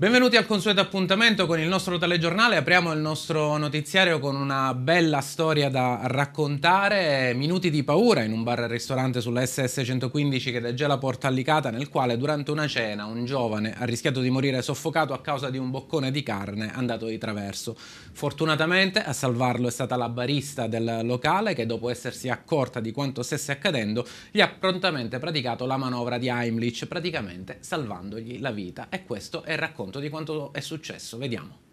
Benvenuti al consueto appuntamento con il nostro telegiornale, apriamo il nostro notiziario con una bella storia da raccontare, minuti di paura in un bar e ristorante sulla SS 115 che già la porta allicata nel quale durante una cena un giovane ha rischiato di morire soffocato a causa di un boccone di carne andato di traverso. Fortunatamente a salvarlo è stata la barista del locale che dopo essersi accorta di quanto stesse accadendo gli ha prontamente praticato la manovra di Heimlich, praticamente salvandogli la vita e questo è il racconto racconto di quanto è successo, vediamo.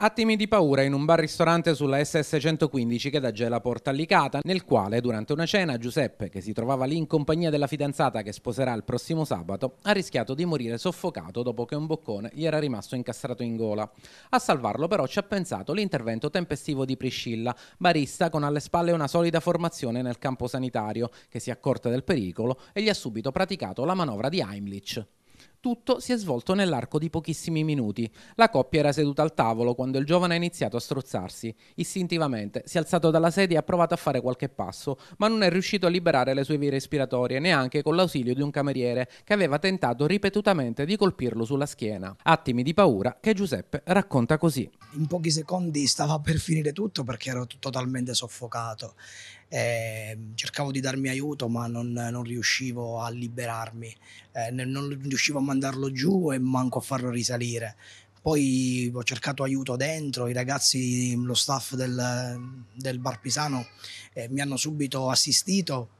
Attimi di paura in un bar-ristorante sulla SS115 che da Gela porta Licata, nel quale durante una cena Giuseppe, che si trovava lì in compagnia della fidanzata che sposerà il prossimo sabato, ha rischiato di morire soffocato dopo che un boccone gli era rimasto incastrato in gola. A salvarlo però ci ha pensato l'intervento tempestivo di Priscilla, barista con alle spalle una solida formazione nel campo sanitario, che si è accorta del pericolo e gli ha subito praticato la manovra di Heimlich. Tutto si è svolto nell'arco di pochissimi minuti. La coppia era seduta al tavolo quando il giovane ha iniziato a strozzarsi. Istintivamente si è alzato dalla sedia e ha provato a fare qualche passo, ma non è riuscito a liberare le sue vie respiratorie neanche con l'ausilio di un cameriere che aveva tentato ripetutamente di colpirlo sulla schiena. Attimi di paura che Giuseppe racconta così. In pochi secondi stava per finire tutto perché ero totalmente soffocato eh, cercavo di darmi aiuto ma non, non riuscivo a liberarmi, eh, non riuscivo a mandarlo giù e manco a farlo risalire. Poi ho cercato aiuto dentro, i ragazzi, lo staff del, del Bar Pisano eh, mi hanno subito assistito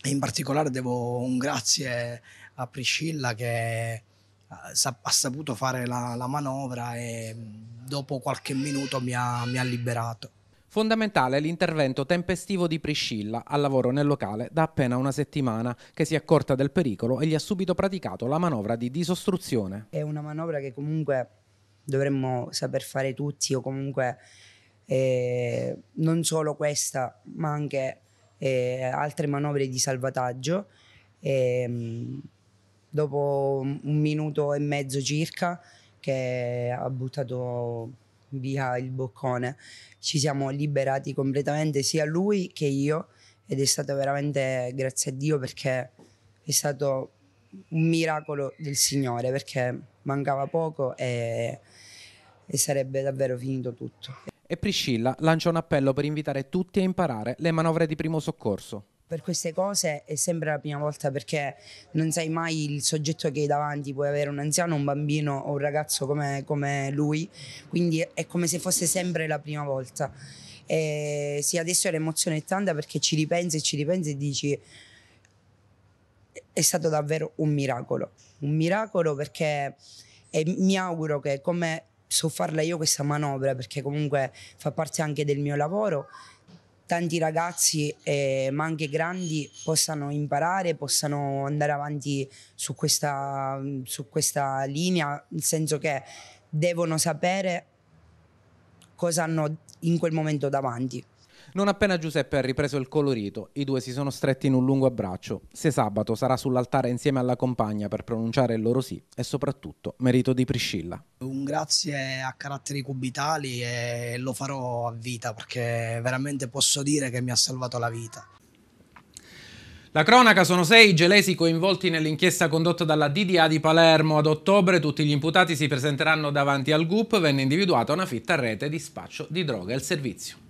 e in particolare devo un grazie a Priscilla che eh, ha saputo fare la, la manovra e mm, dopo qualche minuto mi ha, mi ha liberato. Fondamentale l'intervento tempestivo di Priscilla, al lavoro nel locale da appena una settimana, che si è accorta del pericolo e gli ha subito praticato la manovra di disostruzione. È una manovra che comunque dovremmo saper fare tutti o comunque eh, non solo questa, ma anche eh, altre manovre di salvataggio. E, ehm, dopo un minuto e mezzo circa che ha buttato via il boccone. Ci siamo liberati completamente sia lui che io ed è stato veramente grazie a Dio perché è stato un miracolo del Signore perché mancava poco e, e sarebbe davvero finito tutto. E Priscilla lancia un appello per invitare tutti a imparare le manovre di primo soccorso per queste cose e sembra la prima volta perché non sai mai il soggetto che hai davanti, puoi avere un anziano, un bambino o un ragazzo come, come lui, quindi è come se fosse sempre la prima volta. E sì, adesso l'emozione è tanta perché ci ripensi e ci ripensi e dici è stato davvero un miracolo, un miracolo perché mi auguro che come so farla io questa manovra perché comunque fa parte anche del mio lavoro tanti ragazzi, eh, ma anche grandi, possano imparare, possano andare avanti su questa, su questa linea, nel senso che devono sapere cosa hanno in quel momento davanti. Non appena Giuseppe ha ripreso il colorito, i due si sono stretti in un lungo abbraccio. Se sabato sarà sull'altare insieme alla compagna per pronunciare il loro sì e soprattutto merito di Priscilla. Un grazie a caratteri cubitali e lo farò a vita perché veramente posso dire che mi ha salvato la vita. La cronaca sono sei i gelesi coinvolti nell'inchiesta condotta dalla DDA di Palermo. Ad ottobre tutti gli imputati si presenteranno davanti al GUP. Venne individuata una fitta rete di spaccio di droga e al servizio.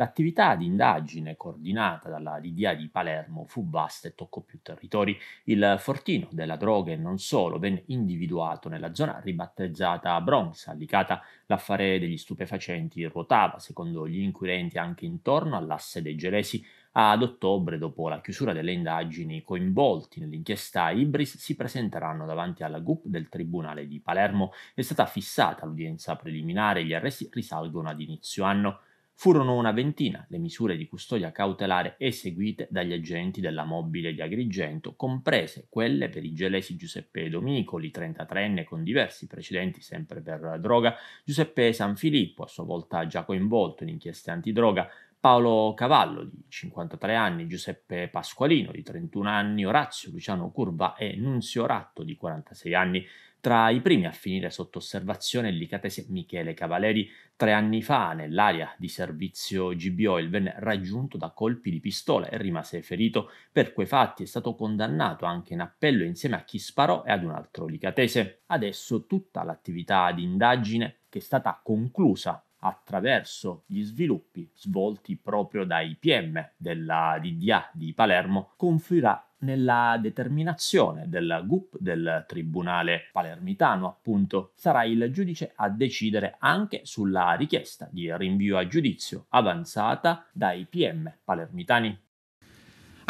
L'attività di indagine coordinata dalla DDA di Palermo fu vasta e toccò più territori. Il fortino della droga e non solo venne individuato nella zona ribattezzata Bronx, allicata l'affare degli stupefacenti ruotava, secondo gli inquirenti, anche intorno all'asse dei Gelesi. Ad ottobre, dopo la chiusura delle indagini, coinvolti nell'inchiesta Ibris si presenteranno davanti alla GUP del Tribunale di Palermo. È stata fissata l'udienza preliminare, e gli arresti risalgono ad inizio anno. Furono una ventina le misure di custodia cautelare eseguite dagli agenti della mobile di Agrigento, comprese quelle per i gelesi Giuseppe Domicoli, 33enne con diversi precedenti sempre per droga, Giuseppe Sanfilippo, a sua volta già coinvolto in inchieste antidroga, Paolo Cavallo di 53 anni, Giuseppe Pasqualino di 31 anni, Orazio Luciano Curva e Nunzio Ratto di 46 anni tra i primi a finire sotto osservazione il licatese Michele Cavaleri, tre anni fa nell'area di servizio Gibioil venne raggiunto da colpi di pistola e rimase ferito. Per quei fatti è stato condannato anche in appello insieme a chi sparò e ad un altro licatese. Adesso tutta l'attività di indagine che è stata conclusa attraverso gli sviluppi svolti proprio dai PM della DDA di Palermo confluirà nella determinazione del GUP del Tribunale palermitano, appunto, sarà il giudice a decidere anche sulla richiesta di rinvio a giudizio avanzata dai PM palermitani.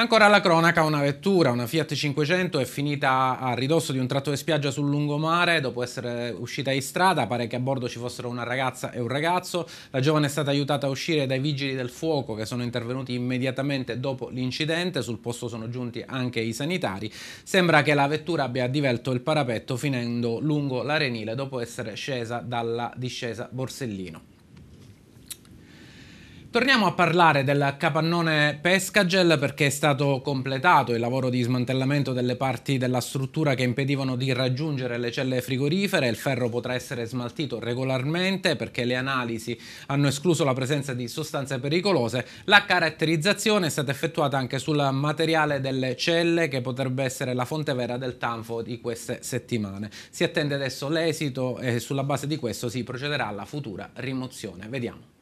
Ancora alla cronaca una vettura, una Fiat 500 è finita a ridosso di un tratto di spiaggia sul lungomare dopo essere uscita in strada, pare che a bordo ci fossero una ragazza e un ragazzo, la giovane è stata aiutata a uscire dai vigili del fuoco che sono intervenuti immediatamente dopo l'incidente, sul posto sono giunti anche i sanitari, sembra che la vettura abbia divelto il parapetto finendo lungo l'arenile dopo essere scesa dalla discesa Borsellino. Torniamo a parlare del capannone Pescagel perché è stato completato il lavoro di smantellamento delle parti della struttura che impedivano di raggiungere le celle frigorifere, il ferro potrà essere smaltito regolarmente perché le analisi hanno escluso la presenza di sostanze pericolose, la caratterizzazione è stata effettuata anche sul materiale delle celle che potrebbe essere la fonte vera del tanfo di queste settimane. Si attende adesso l'esito e sulla base di questo si procederà alla futura rimozione. Vediamo.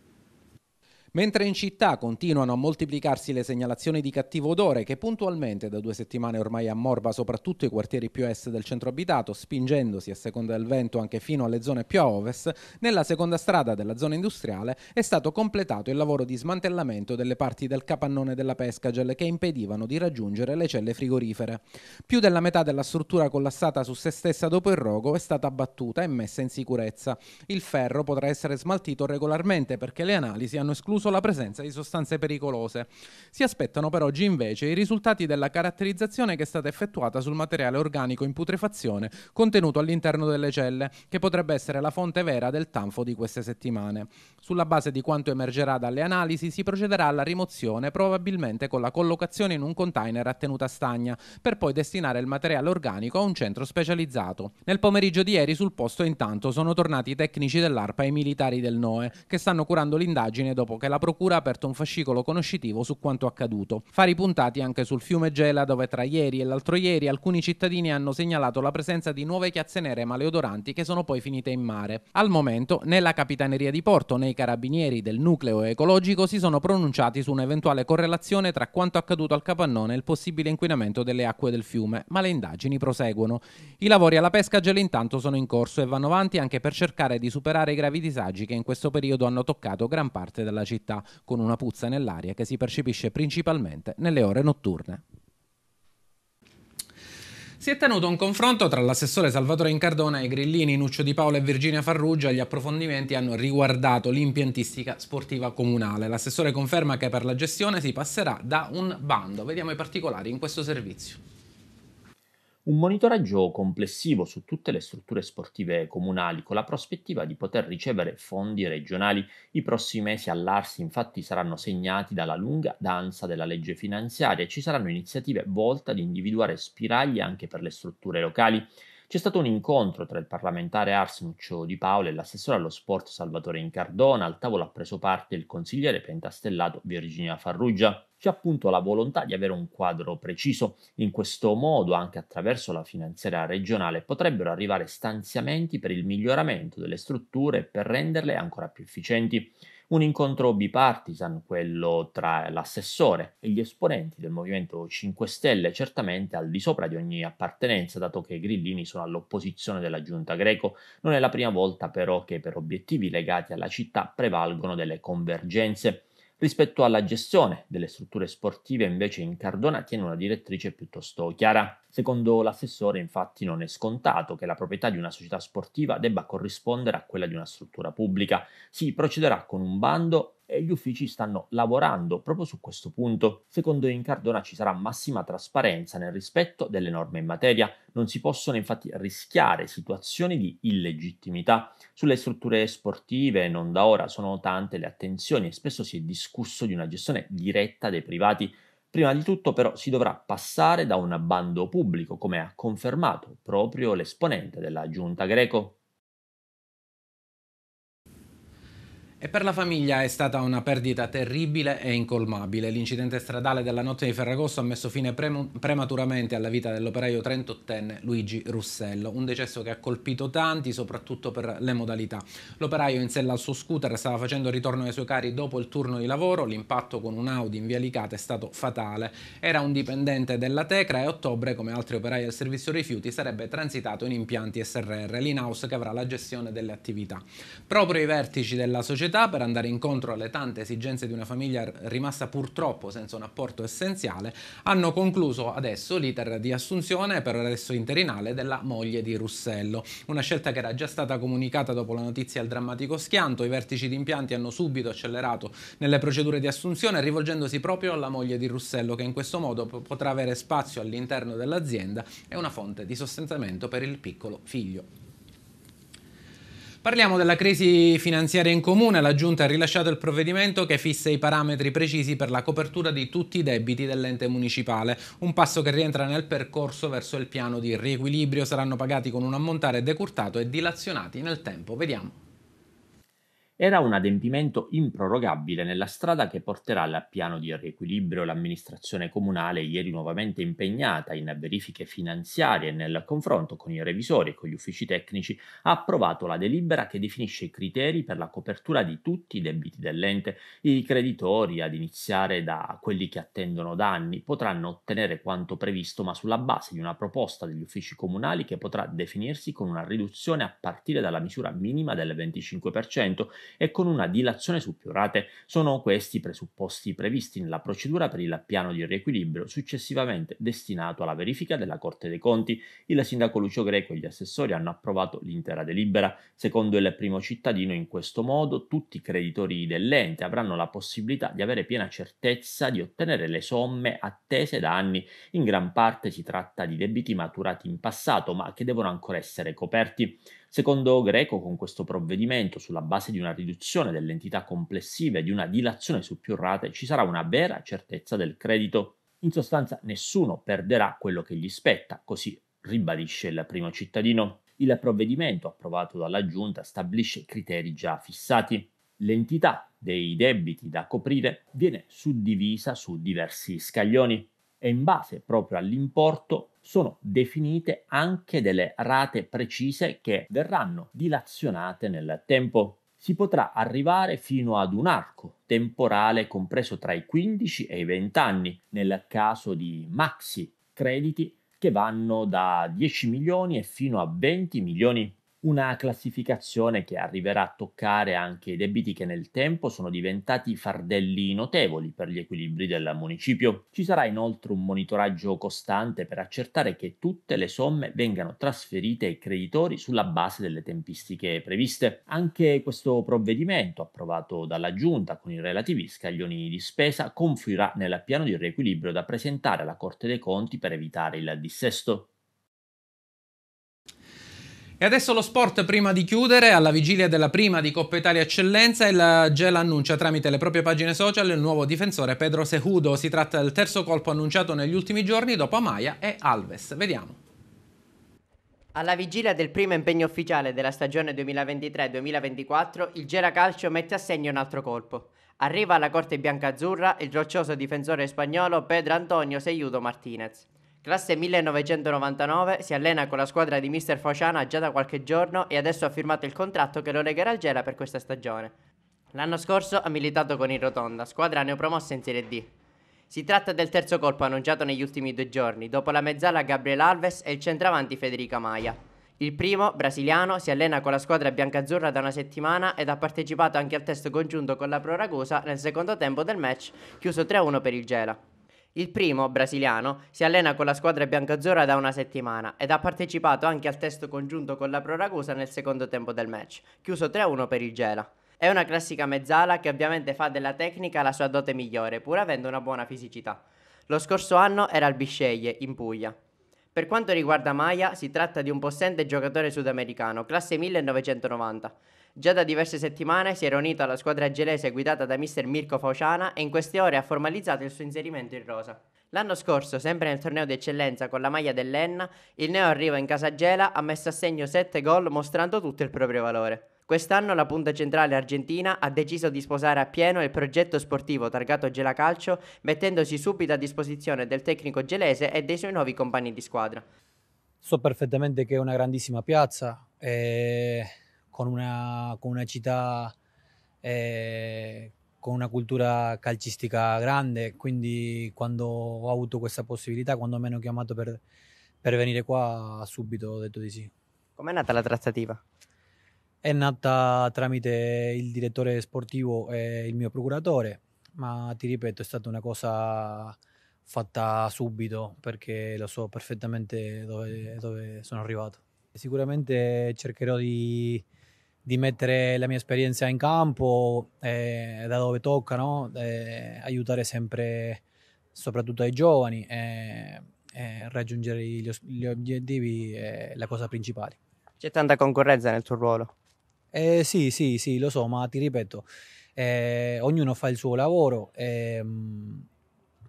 Mentre in città continuano a moltiplicarsi le segnalazioni di cattivo odore che puntualmente da due settimane ormai ammorba soprattutto i quartieri più est del centro abitato, spingendosi a seconda del vento anche fino alle zone più a ovest, nella seconda strada della zona industriale è stato completato il lavoro di smantellamento delle parti del capannone della Pescagel che impedivano di raggiungere le celle frigorifere. Più della metà della struttura collassata su se stessa dopo il rogo è stata abbattuta e messa in sicurezza. Il ferro potrà essere smaltito regolarmente perché le analisi hanno escluso diffuso la presenza di sostanze pericolose. Si aspettano per oggi invece i risultati della caratterizzazione che è stata effettuata sul materiale organico in putrefazione contenuto all'interno delle celle, che potrebbe essere la fonte vera del tanfo di queste settimane. Sulla base di quanto emergerà dalle analisi si procederà alla rimozione probabilmente con la collocazione in un container a tenuta stagna, per poi destinare il materiale organico a un centro specializzato. Nel pomeriggio di ieri sul posto intanto sono tornati i tecnici dell'ARPA e i militari del NOE, che stanno curando l'indagine dopo che che la procura ha aperto un fascicolo conoscitivo su quanto accaduto. Fari puntati anche sul fiume Gela, dove tra ieri e l'altro ieri alcuni cittadini hanno segnalato la presenza di nuove chiazze nere maleodoranti che sono poi finite in mare. Al momento, né la Capitaneria di Porto né i carabinieri del nucleo ecologico si sono pronunciati su un'eventuale correlazione tra quanto accaduto al capannone e il possibile inquinamento delle acque del fiume, ma le indagini proseguono. I lavori alla pesca gela intanto sono in corso e vanno avanti anche per cercare di superare i gravi disagi che in questo periodo hanno toccato gran parte della città città, con una puzza nell'aria che si percepisce principalmente nelle ore notturne. Si è tenuto un confronto tra l'assessore Salvatore Incardona e i Grillini, Nuccio Di Paolo e Virginia Farrugia. Gli approfondimenti hanno riguardato l'impiantistica sportiva comunale. L'assessore conferma che per la gestione si passerà da un bando. Vediamo i particolari in questo servizio un monitoraggio complessivo su tutte le strutture sportive comunali con la prospettiva di poter ricevere fondi regionali. I prossimi mesi all'Arsi infatti saranno segnati dalla lunga danza della legge finanziaria e ci saranno iniziative volte ad individuare spiragli anche per le strutture locali. C'è stato un incontro tra il parlamentare Arsenuccio Di Paolo e l'assessore allo sport Salvatore Incardona, al tavolo ha preso parte il consigliere pentastellato Virginia Farrugia. C'è appunto la volontà di avere un quadro preciso. In questo modo, anche attraverso la finanziaria regionale, potrebbero arrivare stanziamenti per il miglioramento delle strutture e per renderle ancora più efficienti un incontro bipartisan, quello tra l'assessore e gli esponenti del Movimento 5 Stelle, certamente al di sopra di ogni appartenenza, dato che i grillini sono all'opposizione della giunta greco. Non è la prima volta però che per obiettivi legati alla città prevalgono delle convergenze. Rispetto alla gestione delle strutture sportive, invece, in Cardona tiene una direttrice piuttosto chiara. Secondo l'assessore, infatti, non è scontato che la proprietà di una società sportiva debba corrispondere a quella di una struttura pubblica. Si procederà con un bando e gli uffici stanno lavorando proprio su questo punto. Secondo Incardona ci sarà massima trasparenza nel rispetto delle norme in materia, non si possono infatti rischiare situazioni di illegittimità. Sulle strutture sportive non da ora sono tante le attenzioni e spesso si è discusso di una gestione diretta dei privati Prima di tutto però si dovrà passare da un bando pubblico, come ha confermato proprio l'esponente della giunta greco. E per la famiglia è stata una perdita terribile e incolmabile. L'incidente stradale della notte di Ferragosto ha messo fine prematuramente alla vita dell'operaio 38enne Luigi Russello, un decesso che ha colpito tanti, soprattutto per le modalità. L'operaio in sella al suo scooter stava facendo ritorno ai suoi cari dopo il turno di lavoro, l'impatto con un Audi in via Licata è stato fatale. Era un dipendente della Tecra e a ottobre, come altri operai del servizio rifiuti, sarebbe transitato in impianti SRR, l'in-house che avrà la gestione delle attività. Proprio i vertici della società società per andare incontro alle tante esigenze di una famiglia rimasta purtroppo senza un apporto essenziale, hanno concluso adesso l'iter di assunzione per adesso interinale della moglie di Russello. Una scelta che era già stata comunicata dopo la notizia al drammatico schianto, i vertici di impianti hanno subito accelerato nelle procedure di assunzione rivolgendosi proprio alla moglie di Russello che in questo modo potrà avere spazio all'interno dell'azienda e una fonte di sostentamento per il piccolo figlio. Parliamo della crisi finanziaria in comune. La Giunta ha rilasciato il provvedimento che fissa i parametri precisi per la copertura di tutti i debiti dell'ente municipale. Un passo che rientra nel percorso verso il piano di riequilibrio. Saranno pagati con un ammontare decurtato e dilazionati nel tempo. Vediamo era un adempimento improrogabile nella strada che porterà al piano di riequilibrio l'amministrazione comunale ieri nuovamente impegnata in verifiche finanziarie e nel confronto con i revisori e con gli uffici tecnici ha approvato la delibera che definisce i criteri per la copertura di tutti i debiti dell'ente. I creditori, ad iniziare da quelli che attendono da anni, potranno ottenere quanto previsto ma sulla base di una proposta degli uffici comunali che potrà definirsi con una riduzione a partire dalla misura minima del 25% e con una dilazione su più rate. Sono questi i presupposti previsti nella procedura per il piano di riequilibrio successivamente destinato alla verifica della Corte dei Conti. Il sindaco Lucio Greco e gli assessori hanno approvato l'intera delibera. Secondo il primo cittadino, in questo modo tutti i creditori dell'ente avranno la possibilità di avere piena certezza di ottenere le somme attese da anni. In gran parte si tratta di debiti maturati in passato, ma che devono ancora essere coperti. Secondo Greco, con questo provvedimento, sulla base di una riduzione dell'entità complessiva e di una dilazione su più rate, ci sarà una vera certezza del credito. In sostanza nessuno perderà quello che gli spetta, così ribadisce il primo cittadino. Il provvedimento approvato dalla Giunta stabilisce criteri già fissati. L'entità dei debiti da coprire viene suddivisa su diversi scaglioni e in base proprio all'importo sono definite anche delle rate precise che verranno dilazionate nel tempo. Si potrà arrivare fino ad un arco temporale compreso tra i 15 e i 20 anni, nel caso di maxi crediti che vanno da 10 milioni e fino a 20 milioni una classificazione che arriverà a toccare anche i debiti che nel tempo sono diventati fardelli notevoli per gli equilibri del municipio. Ci sarà inoltre un monitoraggio costante per accertare che tutte le somme vengano trasferite ai creditori sulla base delle tempistiche previste. Anche questo provvedimento, approvato dalla Giunta con i relativi scaglioni di spesa, confluirà nel piano di riequilibrio da presentare alla Corte dei Conti per evitare il dissesto. E adesso lo sport prima di chiudere, alla vigilia della prima di Coppa Italia Eccellenza, il GEL annuncia tramite le proprie pagine social il nuovo difensore Pedro Sejudo. Si tratta del terzo colpo annunciato negli ultimi giorni dopo Amaya e Alves. Vediamo. Alla vigilia del primo impegno ufficiale della stagione 2023-2024, il Gela Calcio mette a segno un altro colpo. Arriva alla corte biancazzurra il roccioso difensore spagnolo Pedro Antonio Seiudo Martinez. Classe 1999, si allena con la squadra di Mr. Fociana già da qualche giorno e adesso ha firmato il contratto che lo legherà al Gela per questa stagione. L'anno scorso ha militato con il Rotonda, squadra neopromossa in Serie D. Si tratta del terzo colpo annunciato negli ultimi due giorni, dopo la mezzala Gabriel Alves e il centravanti Federica Maia. Il primo, brasiliano, si allena con la squadra biancazzurra da una settimana ed ha partecipato anche al test congiunto con la Pro Ragusa nel secondo tempo del match, chiuso 3-1 per il Gela. Il primo, brasiliano, si allena con la squadra biancazzurra da una settimana ed ha partecipato anche al testo congiunto con la Pro Ragusa nel secondo tempo del match, chiuso 3-1 per il Gela. È una classica mezzala che ovviamente fa della tecnica la sua dote migliore, pur avendo una buona fisicità. Lo scorso anno era al Bisceglie, in Puglia. Per quanto riguarda Maya, si tratta di un possente giocatore sudamericano, classe 1990. Già da diverse settimane si era unito alla squadra gelese guidata da mister Mirko Fauciana e in queste ore ha formalizzato il suo inserimento in rosa. L'anno scorso, sempre nel torneo d'eccellenza con la maglia dell'Enna, il neo arriva in casa Gela, ha messo a segno 7 gol mostrando tutto il proprio valore. Quest'anno la punta centrale argentina ha deciso di sposare appieno il progetto sportivo targato Gela Calcio, mettendosi subito a disposizione del tecnico gelese e dei suoi nuovi compagni di squadra. So perfettamente che è una grandissima piazza, e eh, con una, con una città eh, con una cultura calcistica grande, quindi quando ho avuto questa possibilità, quando mi hanno chiamato per, per venire qua, subito ho detto di sì. Com'è nata la trattativa? È nata tramite il direttore sportivo e il mio procuratore, ma ti ripeto, è stata una cosa fatta subito perché lo so perfettamente dove, dove sono arrivato. Sicuramente cercherò di, di mettere la mia esperienza in campo eh, da dove tocca, no? eh, aiutare sempre soprattutto ai giovani e eh, eh, raggiungere gli, gli obiettivi è la cosa principale. C'è tanta concorrenza nel tuo ruolo? Eh, sì, sì, sì, lo so, ma ti ripeto, eh, ognuno fa il suo lavoro. Mh, ehm,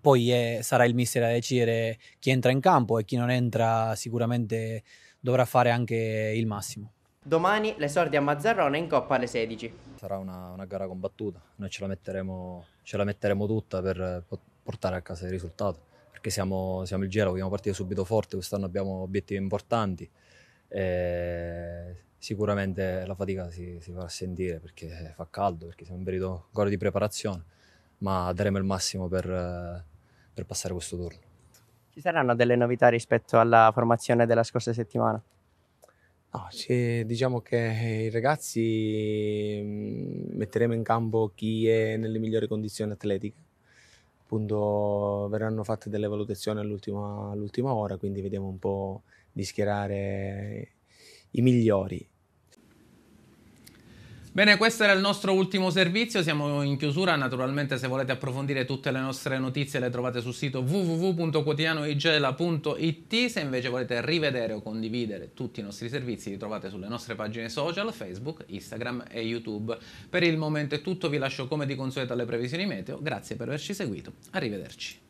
poi è, sarà il mister a decidere chi entra in campo e chi non entra sicuramente dovrà fare anche il massimo. Domani l'esordi a Mazzarrona in Coppa alle 16. Sarà una, una gara combattuta, noi ce la, metteremo, ce la, metteremo, tutta per portare a casa il risultato, perché siamo, siamo il Gela, vogliamo partire subito forte, quest'anno abbiamo obiettivi importanti. E sicuramente la fatica si, si, farà sentire perché fa caldo, perché siamo in periodo ancora di preparazione, ma daremo il massimo per, per passare questo turno. Ci saranno delle novità rispetto alla formazione della scorsa settimana? No, sì, diciamo che eh, i ragazzi mm, metteremo in campo chi è nelle migliori condizioni atletiche. Appunto, verranno fatte delle valutazioni all'ultima, all ora, quindi vediamo un po' di schierare i migliori. Bene, questo era il nostro ultimo servizio, siamo in chiusura, naturalmente se volete approfondire tutte le nostre notizie le trovate sul sito www.quotidianoigela.it, se invece volete rivedere o condividere tutti i nostri servizi li trovate sulle nostre pagine social, Facebook, Instagram e YouTube. Per il momento è tutto, vi lascio come di consueto alle previsioni meteo, grazie per averci seguito, arrivederci.